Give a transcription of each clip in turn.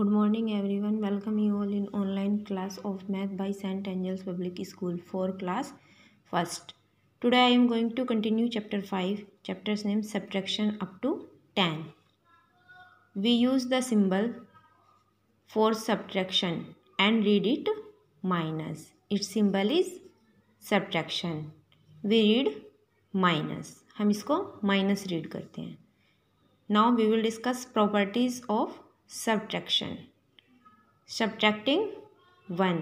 Good morning everyone welcome you all in online class of math by Saint Angels public school for class first today I am going to continue chapter five chapters name subtraction up to ten we use the symbol for subtraction and read it minus its symbol is subtraction we read minus हम इसको minus read करते हैं now we will discuss properties of subtraction subtracting 1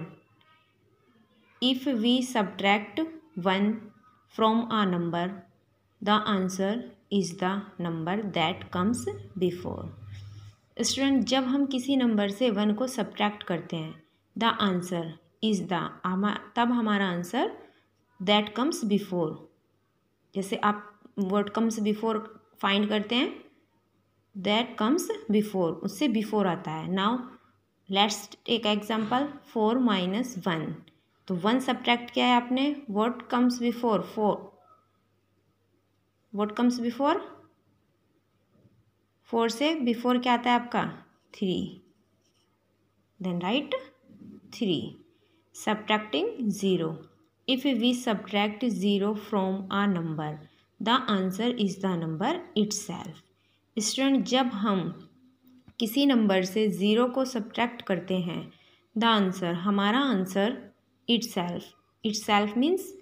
if we subtract 1 from a number the answer is the number that comes before student जब हम किसी number से one को subtract करते हैं द आंसर इज़ द तब हमारा आंसर दैट कम्स बिफोर जैसे आप वर्ड कम्स बिफोर फाइंड करते हैं दैट कम्स बिफोर उससे बिफोर आता है now let's take example four minus one तो वन सब्ट्रैक्ट किया है आपने what comes before four what comes before four से बिफोर क्या आता है आपका three then write three subtracting zero if we subtract zero from a number the answer is the number itself student जब हम किसी नंबर से zero को सब्ट्रैक्ट करते हैं द आंसर हमारा answer itself itself means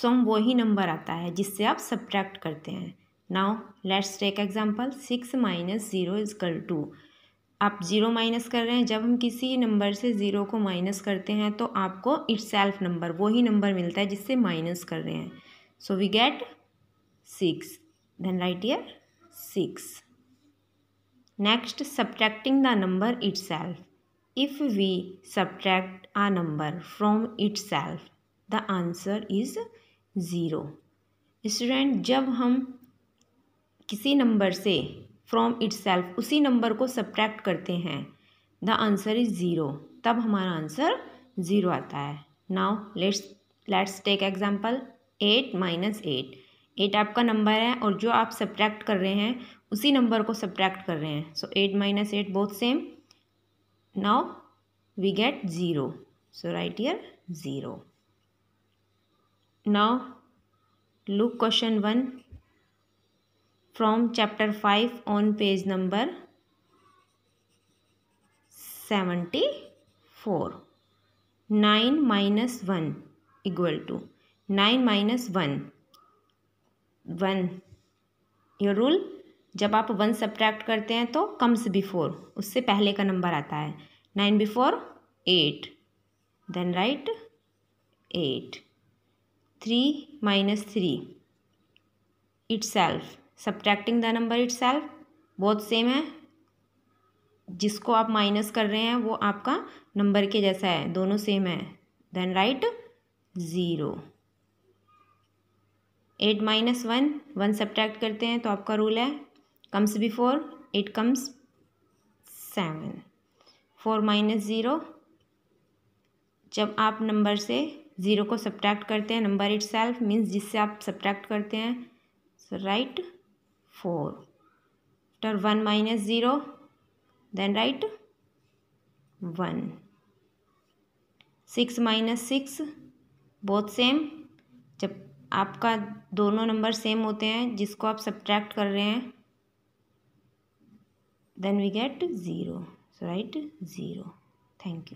same वही number आता है जिससे आप सब्ट्रैक्ट करते हैं now let's take example six minus zero is equal to आप ज़ीरो माइनस कर रहे हैं जब हम किसी नंबर से ज़ीरो को माइनस करते हैं तो आपको इट सेल्फ नंबर वही नंबर मिलता है जिससे माइनस कर रहे हैं so we get six then write here six Next, subtracting the number itself. If we subtract a number from itself, the answer is zero student जब हम किसी नंबर से फ्रॉम सेल्फ उसी नंबर को सब्ट्रैक्ट करते हैं द आंसर इज़ ज़ीरो तब हमारा आंसर ज़ीरो आता है now let's let's take example eight minus eight eight आपका नंबर है और जो आप सब्ट्रैक्ट कर रहे हैं उसी नंबर को सब्ट्रैक्ट कर रहे हैं so eight minus eight both same now we get zero so write here zero now look question one from chapter five on page number seventy four nine minus one equal to nine minus one one your rule जब आप one subtract करते हैं तो comes before उससे पहले का number आता है nine before eight then write eight three minus three itself subtracting the number itself बहुत सेम है जिसको आप माइनस कर रहे हैं वो आपका नंबर के जैसा है दोनों सेम है then write zero eight minus one one subtract करते हैं तो आपका रूल है comes before it comes seven four minus zero जब आप नंबर से ज़ीरो को सब्ट्रैक्ट करते हैं नंबर इट सेल्फ मीन्स जिससे आप सब्ट्रैक्ट करते हैं write four after one minus zero then write one six minus six बहुत सेम जब आपका दोनों नंबर सेम होते हैं जिसको आप सब्ट्रैक्ट कर रहे हैं then we get 0 so write 0 thank you